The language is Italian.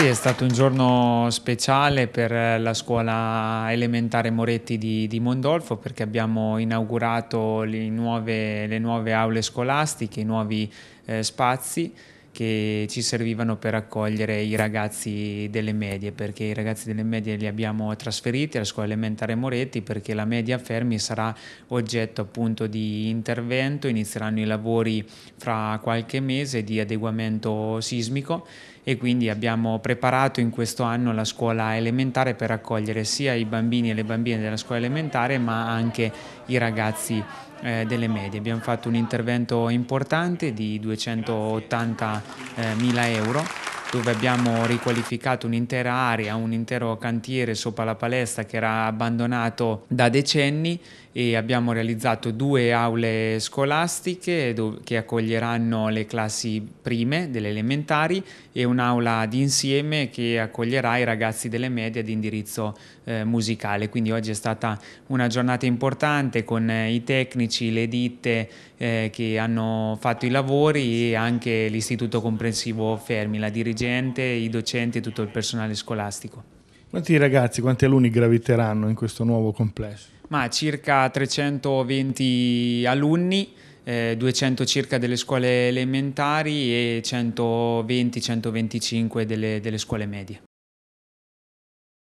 Sì, è stato un giorno speciale per la scuola elementare Moretti di, di Mondolfo perché abbiamo inaugurato le nuove, le nuove aule scolastiche, i nuovi eh, spazi che ci servivano per accogliere i ragazzi delle medie, perché i ragazzi delle medie li abbiamo trasferiti alla scuola elementare Moretti perché la media Fermi sarà oggetto appunto di intervento, inizieranno i lavori fra qualche mese di adeguamento sismico e quindi abbiamo preparato in questo anno la scuola elementare per accogliere sia i bambini e le bambine della scuola elementare ma anche i ragazzi eh, delle medie. Abbiamo fatto un intervento importante di 280 eh, mila euro dove abbiamo riqualificato un'intera area, un intero cantiere sopra la palestra che era abbandonato da decenni e abbiamo realizzato due aule scolastiche che accoglieranno le classi prime delle elementari e un'aula d'insieme che accoglierà i ragazzi delle medie di indirizzo eh, musicale. Quindi oggi è stata una giornata importante con eh, i tecnici, le ditte eh, che hanno fatto i lavori e anche l'Istituto Comprensivo Fermi, la dirigenza dirigente, i docenti e tutto il personale scolastico. Quanti ragazzi, quanti alunni graviteranno in questo nuovo complesso? Ma circa 320 alunni, eh, 200 circa delle scuole elementari e 120-125 delle, delle scuole medie.